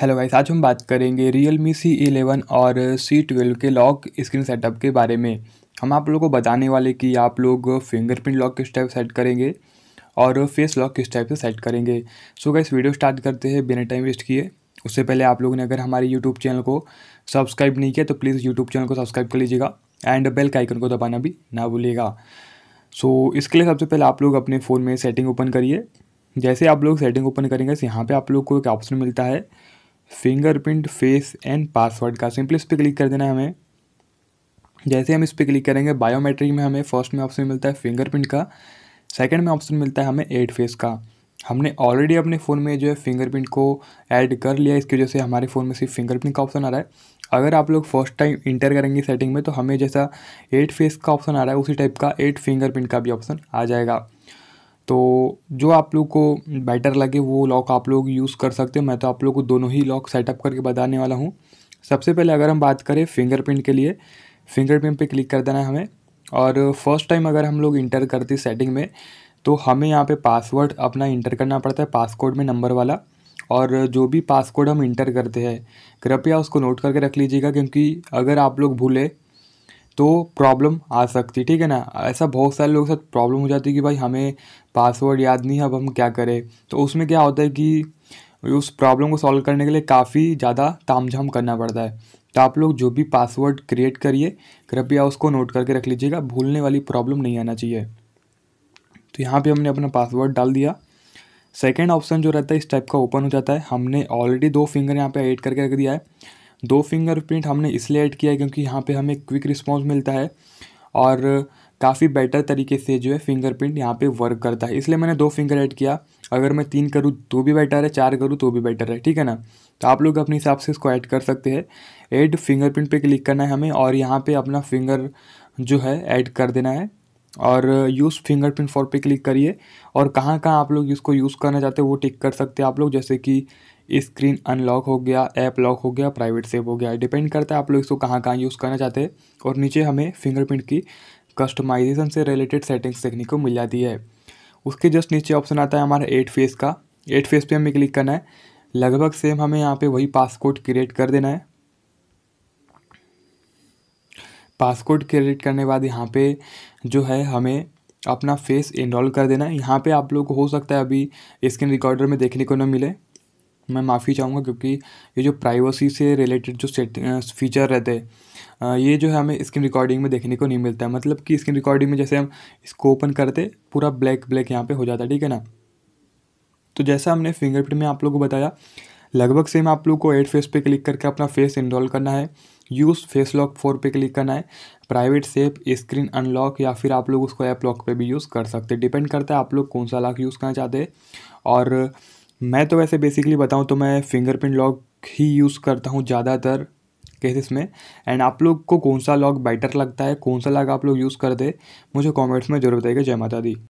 hello guys आज हम बात करेंगे रियल मी सी एलेवन और सी ट्वेल्व के लॉक स्क्रीन सेटअप के बारे में हम आप लोगों को बताने वाले कि आप लोग फिंगरप्रिंट लॉक किस टाइप सेट करेंगे और फेस लॉक किस टाइप से सेट करेंगे सो गाइस वीडियो स्टार्ट करते हैं बिना टाइम वेस्ट किए उससे पहले आप लोगों ने अगर हमारे यूट्यूब चैनल को सब्सक्राइब नहीं किया तो प्लीज़ यूट्यूब चैनल को सब्सक्राइब कर लीजिएगा एंड बेल का आइकन को दबाना भी ना भूलिएगा सो so, इसके लिए सबसे पहले आप लोग अपने फ़ोन में सेटिंग ओपन करिए जैसे आप लोग सेटिंग ओपन करेंगे यहाँ पे आप लोग को एक ऑप्शन मिलता है फिंगरप्रिंट फेस एंड पासवर्ड का सिंपली इस पर क्लिक कर देना है हमें जैसे हम इस पर क्लिक करेंगे बायोमेट्रिक में हमें फर्स्ट में ऑप्शन मिलता है फिंगरप्रिंट का सेकंड में ऑप्शन मिलता है हमें एड फेस का हमने ऑलरेडी अपने फ़ोन में जो है फिंगरप्रिंट को ऐड कर लिया इसकी वजह से हमारे फ़ोन में सिर्फ फिंगरप्रिंट का ऑप्शन आ रहा है अगर आप लोग फर्स्ट टाइम इंटर करेंगे सेटिंग में तो हमें जैसा एट फेस का ऑप्शन आ रहा है उसी टाइप का एट फिंगरप्रिंट का भी ऑप्शन आ जाएगा तो जो आप लोग को बेटर लगे वो लॉक आप लोग यूज़ कर सकते हो मैं तो आप लोग को दोनों ही लॉक सेटअप करके बताने वाला हूँ सबसे पहले अगर हम बात करें फिंगरप्रिंट के लिए फिंगरप्रिंट पे क्लिक कर देना है हमें और फर्स्ट टाइम अगर हम लोग इंटर करते सेटिंग में तो हमें यहाँ पे पासवर्ड अपना इंटर करना पड़ता है पासकोड में नंबर वाला और जो भी पासकोड हम इंटर करते हैं कृपया उसको नोट करके रख लीजिएगा क्योंकि अगर आप लोग भूले तो प्रॉब्लम आ सकती है ठीक है ना ऐसा बहुत सारे लोगों के साथ प्रॉब्लम हो जाती है कि भाई हमें पासवर्ड याद नहीं है अब हम क्या करें तो उसमें क्या होता है कि उस प्रॉब्लम को सॉल्व करने के लिए काफ़ी ज़्यादा ताम झाम करना पड़ता है तो आप लोग जो भी पासवर्ड क्रिएट करिए कृपया उसको नोट करके रख लीजिएगा भूलने वाली प्रॉब्लम नहीं आना चाहिए तो यहाँ पे हमने अपना पासवर्ड डाल दिया सेकेंड ऑप्शन जो रहता है इस टाइप का ओपन हो जाता है हमने ऑलरेडी दो फिंगर यहाँ पे ऐड करके रख दिया है दो फिंगरप्रिंट हमने इसलिए ऐड किया है क्योंकि यहाँ पे हमें क्विक रिस्पॉन्स मिलता है और काफ़ी बेटर तरीके से जो है फिंगरप्रिंट यहाँ पे वर्क करता है इसलिए मैंने दो फिंगर ऐड किया अगर मैं तीन करूँ तो भी बेटर है चार करूँ तो भी बेटर है ठीक है ना तो आप लोग अपने हिसाब से इसको ऐड कर सकते हैं ऐड फिंगरप्रिंट पे क्लिक करना है हमें और यहाँ पे अपना फिंगर जो है ऐड कर देना है और यूज़ फिंगरप्रिंट फॉर पे क्लिक करिए और कहाँ कहाँ आप लोग इसको यूज़ करना चाहते हो वो टिक कर सकते हैं आप लोग जैसे कि स्क्रीन अनलॉक हो गया ऐप लॉक हो गया प्राइवेट सेव हो गया डिपेंड करता है आप लोग इसको कहाँ कहाँ यूज़ करना चाहते हैं और नीचे हमें फिंगरप्रिंट की कस्टमाइजेशन से रिलेटेड सेटिंग्स देखने को मिल जाती है उसके जस्ट नीचे ऑप्शन आता है हमारा एट फेस का एट फेस पे हमें क्लिक करना है लगभग सेम हमें यहाँ पे वही पासकोड क्रिएट कर देना है पासकोड क्रिएट करने के बाद यहाँ पे जो है हमें अपना फेस इनरोल कर देना है यहाँ पे आप लोग को हो सकता है अभी स्क्रीन रिकॉर्डर में देखने को न मिले मैं माफ़ी चाहूँगा क्योंकि ये जो प्राइवेसी से रिलेटेड जो सेट फीचर रहते हैं ये जो है हमें स्क्रीन रिकॉर्डिंग में देखने को नहीं मिलता है मतलब कि स्क्रीन रिकॉर्डिंग में जैसे हम इसको ओपन करते पूरा ब्लैक ब्लैक यहाँ पे हो जाता है ठीक है ना तो जैसा हमने फिंगरप्रिंट में आप लोग को बताया लगभग सेम आप लोग को एड फेस पे क्लिक करके अपना फेस इनरोल करना है यूज़ फेस लॉक फोर पे क्लिक करना है प्राइवेट सेफ स्क्रीन अनलॉक या फिर आप लोग उसको ऐप लॉक पे भी यूज़ कर सकते डिपेंड करता है आप लोग कौन सा लॉक यूज़ करना चाहते हैं और मैं तो वैसे बेसिकली बताऊँ तो मैं फिंगरप्रिंट लॉक ही यूज़ करता हूँ ज़्यादातर केसेस में एंड आप लोग को कौन सा लॉक बेटर लगता है कौन सा लॉक आप लोग यूज़ करते मुझे कमेंट्स में ज़रूर बताइएगा जय माता दी